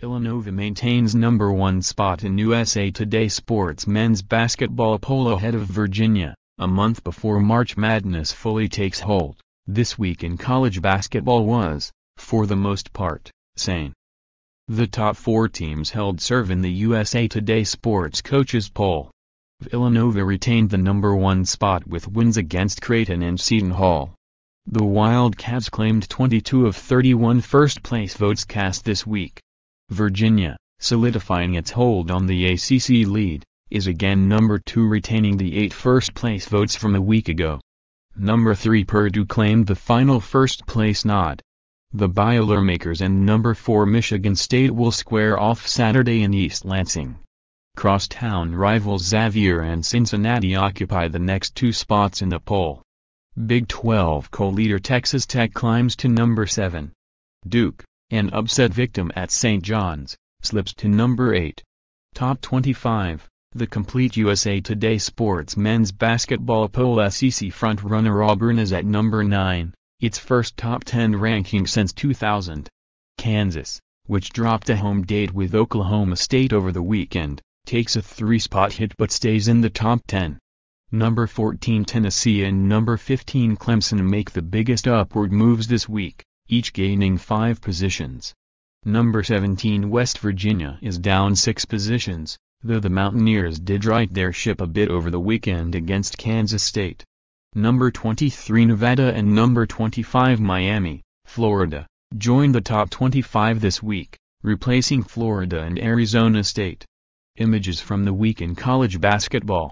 Villanova maintains number one spot in USA Today Sports men's basketball poll ahead of Virginia, a month before March Madness fully takes hold. This week in college basketball was, for the most part, sane. The top four teams held serve in the USA Today Sports Coaches poll. Villanova retained the number one spot with wins against Creighton and Seton Hall. The Wildcats claimed 22 of 31 first place votes cast this week. Virginia, solidifying its hold on the ACC lead, is again number 2 retaining the eight first-place votes from a week ago. Number 3 Purdue claimed the final first-place nod. The Bioler Makers and number 4 Michigan State will square off Saturday in East Lansing. Crosstown rivals Xavier and Cincinnati occupy the next two spots in the poll. Big 12 co-leader Texas Tech climbs to number 7. Duke, an upset victim at St. John's, slips to number 8. Top 25, the complete USA Today Sports men's basketball poll SEC frontrunner Auburn is at number 9, its first top 10 ranking since 2000. Kansas, which dropped a home date with Oklahoma State over the weekend, takes a three-spot hit but stays in the top 10. Number 14 Tennessee and number 15 Clemson make the biggest upward moves this week each gaining 5 positions. Number 17 West Virginia is down 6 positions, though the Mountaineers did right their ship a bit over the weekend against Kansas State. Number 23 Nevada and number 25 Miami, Florida, joined the top 25 this week, replacing Florida and Arizona State. Images from the week in college basketball.